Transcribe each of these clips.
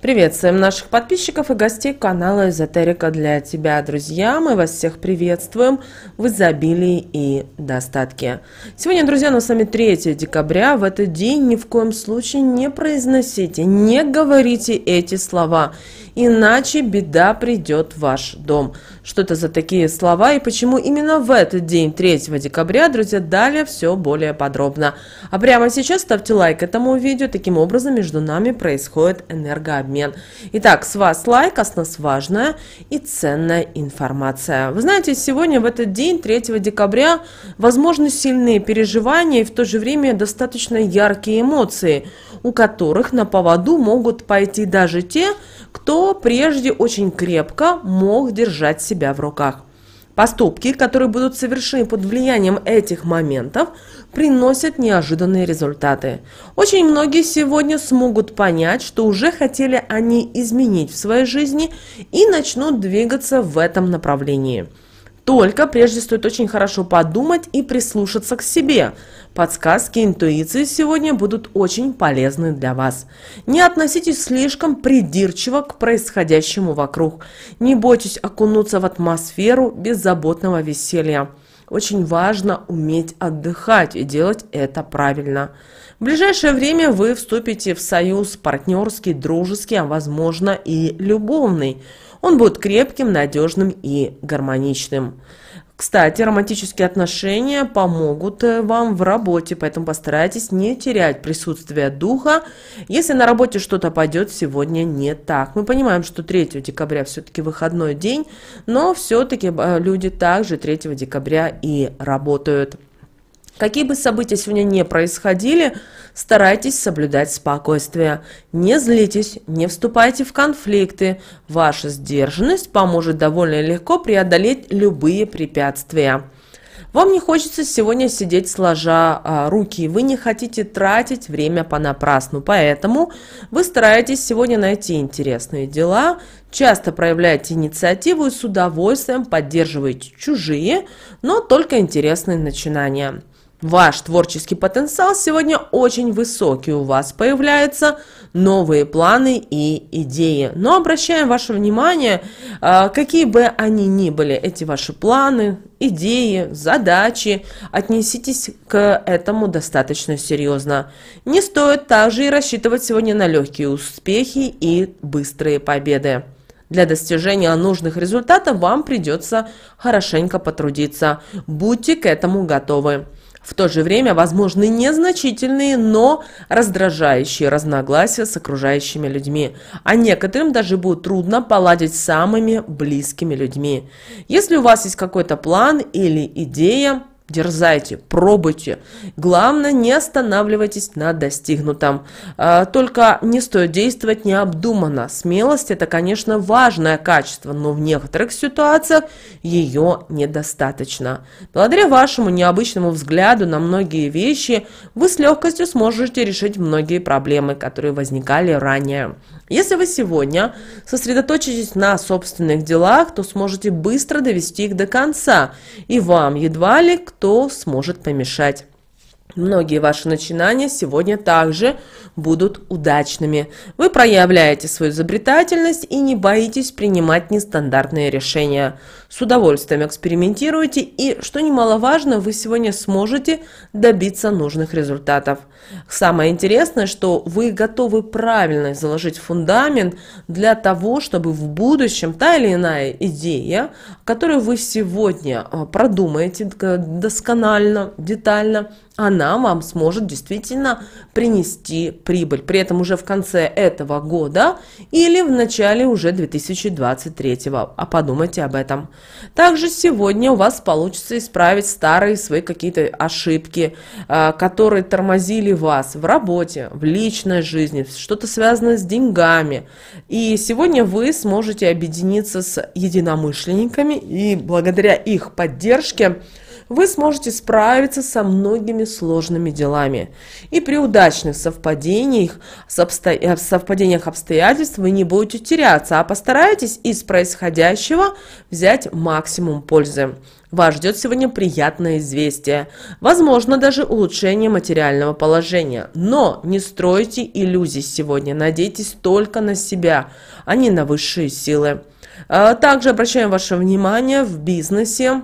Приветствуем наших подписчиков и гостей канала «Эзотерика для тебя». Друзья, мы вас всех приветствуем в изобилии и достатке. Сегодня, друзья, на с вами 3 декабря. В этот день ни в коем случае не произносите, не говорите эти слова, иначе беда придет в ваш дом. Что это за такие слова и почему именно в этот день, 3 декабря, друзья, далее все более подробно. А прямо сейчас ставьте лайк этому видео, таким образом между нами происходит энергообмен. Итак, с вас лайк, а с нас важная и ценная информация. Вы знаете, сегодня в этот день, 3 декабря, возможны сильные переживания и в то же время достаточно яркие эмоции, у которых на поводу могут пойти даже те, кто прежде очень крепко мог держать себя себя в руках. Поступки, которые будут совершены под влиянием этих моментов, приносят неожиданные результаты. Очень многие сегодня смогут понять, что уже хотели они изменить в своей жизни и начнут двигаться в этом направлении. Только прежде стоит очень хорошо подумать и прислушаться к себе. Подсказки интуиции сегодня будут очень полезны для вас. Не относитесь слишком придирчиво к происходящему вокруг. Не бойтесь окунуться в атмосферу беззаботного веселья. Очень важно уметь отдыхать и делать это правильно. В ближайшее время вы вступите в союз партнерский, дружеский, а возможно и любовный. Он будет крепким, надежным и гармоничным. Кстати, романтические отношения помогут э, вам в работе, поэтому постарайтесь не терять присутствие духа. Если на работе что-то пойдет сегодня не так. Мы понимаем, что 3 декабря все-таки выходной день, но все-таки э, люди также 3 декабря и работают. Какие бы события сегодня не происходили, старайтесь соблюдать спокойствие. Не злитесь, не вступайте в конфликты. Ваша сдержанность поможет довольно легко преодолеть любые препятствия. Вам не хочется сегодня сидеть сложа а, руки, вы не хотите тратить время понапрасну, поэтому вы стараетесь сегодня найти интересные дела, часто проявляете инициативу и с удовольствием поддерживаете чужие, но только интересные начинания – Ваш творческий потенциал сегодня очень высокий, у вас появляются новые планы и идеи. Но обращаем ваше внимание, а, какие бы они ни были, эти ваши планы, идеи, задачи, отнеситесь к этому достаточно серьезно. Не стоит также и рассчитывать сегодня на легкие успехи и быстрые победы. Для достижения нужных результатов вам придется хорошенько потрудиться. Будьте к этому готовы. В то же время возможны незначительные, но раздражающие разногласия с окружающими людьми, а некоторым даже будет трудно поладить с самыми близкими людьми. Если у вас есть какой-то план или идея, дерзайте, пробуйте. Главное, не останавливайтесь на достигнутом. А, только не стоит действовать необдуманно. Смелость – это, конечно, важное качество, но в некоторых ситуациях ее недостаточно. Благодаря вашему необычному взгляду на многие вещи, вы с легкостью сможете решить многие проблемы, которые возникали ранее. Если вы сегодня сосредоточитесь на собственных делах, то сможете быстро довести их до конца, и вам едва ли кто кто сможет помешать. Многие ваши начинания сегодня также будут удачными. Вы проявляете свою изобретательность и не боитесь принимать нестандартные решения. С удовольствием экспериментируйте и, что немаловажно, вы сегодня сможете добиться нужных результатов. Самое интересное, что вы готовы правильно заложить фундамент для того, чтобы в будущем та или иная идея, которую вы сегодня а, продумаете э, досконально, детально, она она вам сможет действительно принести прибыль. При этом уже в конце этого года или в начале уже 2023. го А подумайте об этом. Также сегодня у вас получится исправить старые свои какие-то ошибки, а, которые тормозили вас в работе, в личной жизни, что-то связанное с деньгами. И сегодня вы сможете объединиться с единомышленниками и благодаря их поддержке вы сможете справиться со многими сложностями сложными делами. И при удачных совпадениях, обсто... Э, совпадениях обстоятельств вы не будете теряться, а постарайтесь из происходящего взять максимум пользы. Вас ждет сегодня приятное известие, возможно даже улучшение материального положения. Но не стройте иллюзий сегодня, надейтесь только на себя, а не на высшие силы. Э, также обращаем ваше внимание в бизнесе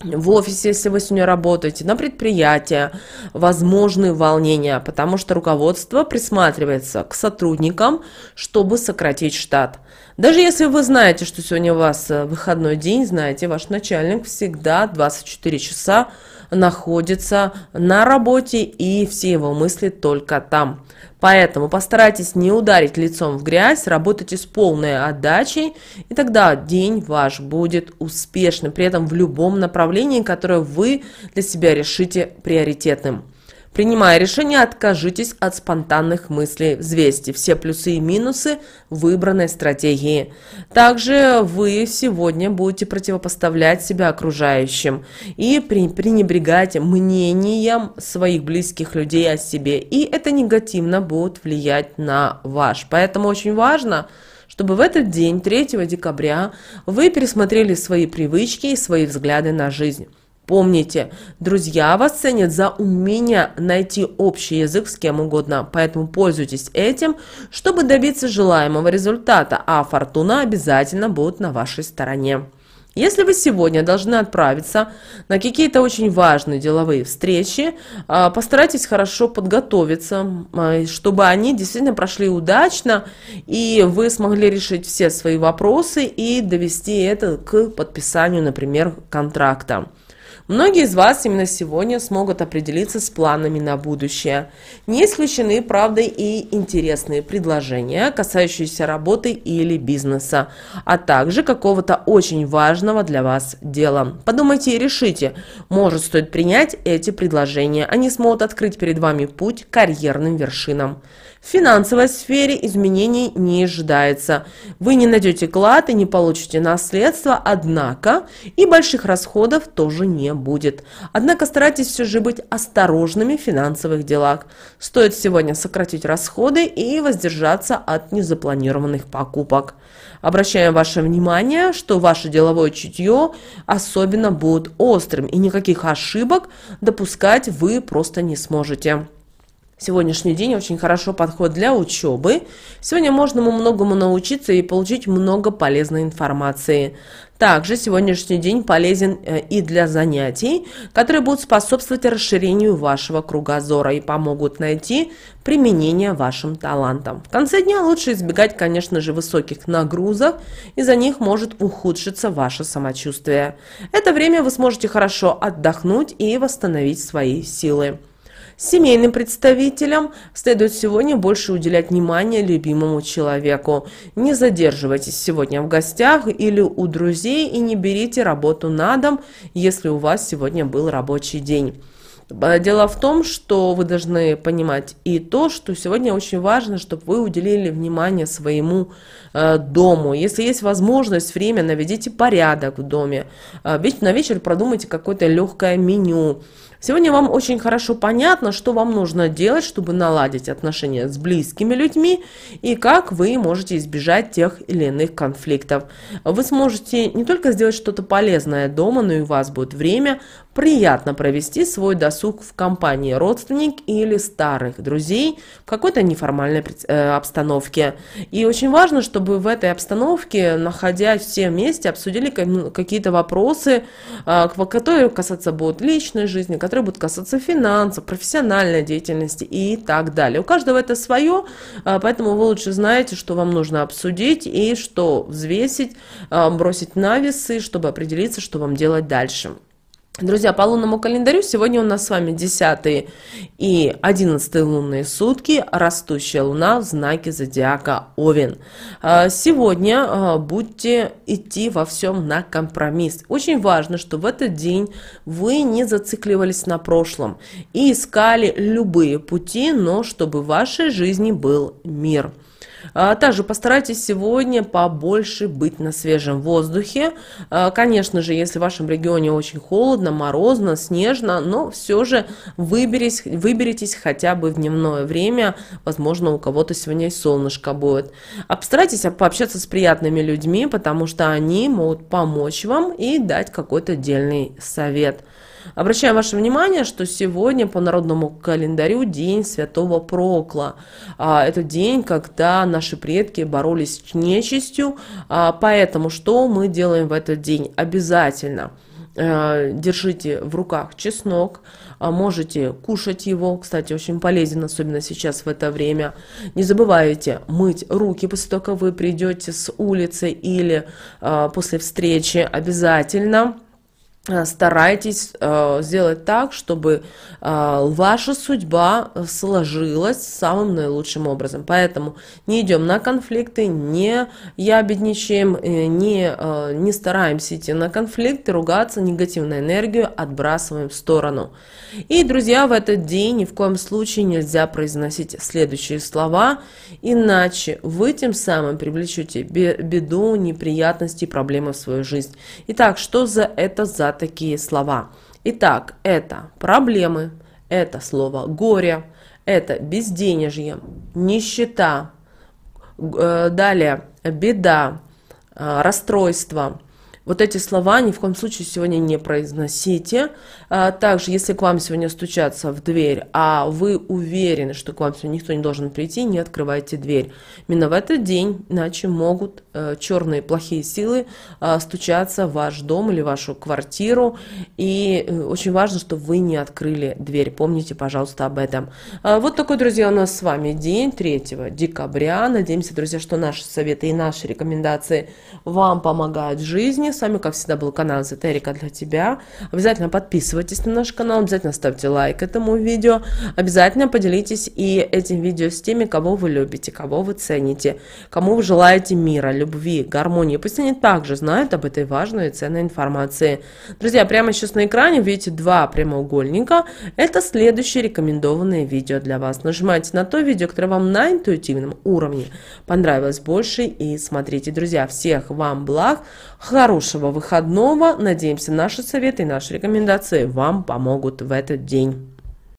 в офисе, если вы сегодня работаете, на предприятии, возможны волнения, потому что руководство присматривается к сотрудникам, чтобы сократить штат. Даже если вы знаете, что сегодня у вас э, выходной день, знаете, ваш начальник всегда 24 часа находится на работе и все его мысли только там. Поэтому постарайтесь не ударить лицом в грязь, работайте с полной отдачей, и тогда день ваш будет успешным, при этом в любом направлении, которое вы для себя решите приоритетным. Принимая решение, откажитесь от спонтанных мыслей. Взвесьте все плюсы и минусы выбранной стратегии. Также вы сегодня будете противопоставлять себя окружающим и пренебрегать мнением своих близких людей о себе. И это негативно будет влиять на ваш. Поэтому очень важно чтобы в этот день, 3 декабря, вы пересмотрели свои привычки и свои взгляды на жизнь. Помните, друзья вас ценят за умение найти общий язык с кем угодно, поэтому пользуйтесь этим, чтобы добиться желаемого результата, а фортуна обязательно будет на вашей стороне. Если вы сегодня должны отправиться на какие-то очень важные деловые встречи, а, постарайтесь хорошо подготовиться, а, чтобы они действительно прошли удачно, и вы смогли решить все свои вопросы и довести это к подписанию, например, контракта. Многие из вас именно сегодня смогут определиться с планами на будущее. Не исключены, правда, и интересные предложения, касающиеся работы или бизнеса, а также какого-то очень важного для вас дела. Подумайте и решите, может стоит принять эти предложения. Они а смогут открыть перед вами путь к карьерным вершинам. В финансовой сфере изменений не ожидается. Вы не найдете клад и не получите наследство, однако и больших расходов тоже не будет. Однако старайтесь все же быть осторожными в финансовых делах. Стоит сегодня сократить расходы и воздержаться от незапланированных покупок. Обращаем ваше внимание, что ваше деловое чутье особенно будет острым и никаких ошибок допускать вы просто не сможете. Сегодняшний день очень хорошо подходит для учебы. Сегодня можно ему многому научиться и получить много полезной информации. Также сегодняшний день полезен э, и для занятий, которые будут способствовать расширению вашего кругозора и помогут найти применение вашим талантам. В конце дня лучше избегать, конечно же, высоких нагрузок, из-за них может ухудшиться ваше самочувствие. Это время вы сможете хорошо отдохнуть и восстановить свои силы. Семейным представителям следует сегодня больше уделять внимание любимому человеку. Не задерживайтесь сегодня в гостях или у друзей и не берите работу на дом, если у вас сегодня был рабочий день. А, дело в том, что вы должны понимать и то, что сегодня очень важно, чтобы вы уделили внимание своему э, дому. Если есть возможность, время, наведите порядок в доме. Э, на вечер продумайте какое-то легкое меню. Сегодня вам очень хорошо понятно, что вам нужно делать, чтобы наладить отношения с близкими людьми и как вы можете избежать тех или иных конфликтов. Вы сможете не только сделать что-то полезное дома, но и у вас будет время приятно провести свой досуг досуг в компании родственник или старых друзей в какой-то неформальной э, обстановке. И очень важно, чтобы в этой обстановке, находясь все вместе, обсудили какие-то вопросы, а, которые касаться будут личной жизни, которые будут касаться финансов, профессиональной деятельности и так далее. У каждого это свое, а, поэтому вы лучше знаете, что вам нужно обсудить и что взвесить, а, бросить на весы, чтобы определиться, что вам делать дальше. Друзья, по лунному календарю сегодня у нас с вами 10 и 11 лунные сутки, растущая луна в знаке зодиака Овен. А, сегодня а, будьте идти во всем на компромисс. Очень важно, что в этот день вы не зацикливались на прошлом и искали любые пути, но чтобы в вашей жизни был мир. Мир. А, также постарайтесь сегодня побольше быть на свежем воздухе. А, конечно же, если в вашем регионе очень холодно, морозно, снежно, но все же выберись, выберитесь хотя бы в дневное время. Возможно, у кого-то сегодня и солнышко будет. А постарайтесь пообщаться с приятными людьми, потому что они могут помочь вам и дать какой-то отдельный совет. Обращаем ваше внимание, что сегодня по народному календарю день Святого Прокла. А, это день, когда наши предки боролись с нечистью, а, поэтому что мы делаем в этот день? Обязательно э, держите в руках чеснок, а, можете кушать его, кстати, очень полезен, особенно сейчас в это время. Не забывайте мыть руки после того, как вы придете с улицы или после встречи обязательно. Э, старайтесь э, сделать так, чтобы э, ваша судьба сложилась самым наилучшим образом. Поэтому не идем на конфликты, не ябедничаем, не, не стараемся идти на конфликты, ругаться, негативную энергию отбрасываем в сторону. И, друзья, в этот день ни в коем случае нельзя произносить следующие слова, иначе вы тем самым привлечете беду, неприятности, проблемы в свою жизнь. Итак, что за это за такие слова. Итак, это проблемы, это слово горе, это безденежье, нищета, э, далее беда, э, расстройство, вот эти слова ни в коем случае сегодня не произносите. А, также, если к вам сегодня стучатся в дверь, а вы уверены, что к вам сегодня никто не должен прийти, не открывайте дверь. Именно в этот день, иначе могут э, черные плохие силы а, стучаться в ваш дом или вашу квартиру. И э, очень важно, чтобы вы не открыли дверь. Помните, пожалуйста, об этом. А, вот такой, друзья, у нас с вами день 3 декабря. Надеемся, друзья, что наши советы и наши рекомендации вам помогают в жизни. С вами, как всегда, был канал Эзотерика для тебя. Обязательно подписывайтесь на наш канал, обязательно ставьте лайк этому видео. Обязательно поделитесь и этим видео с теми, кого вы любите, кого вы цените, кому вы желаете мира, любви, гармонии. Пусть они также знают об этой важной и ценной информации. Друзья, прямо сейчас на экране видите два прямоугольника. Это следующее рекомендованное видео для вас. Нажимайте на то видео, которое вам на интуитивном уровне понравилось больше и смотрите. Друзья, всех вам благ, Хорошего выходного. Надеемся, наши советы и наши рекомендации вам помогут в этот день.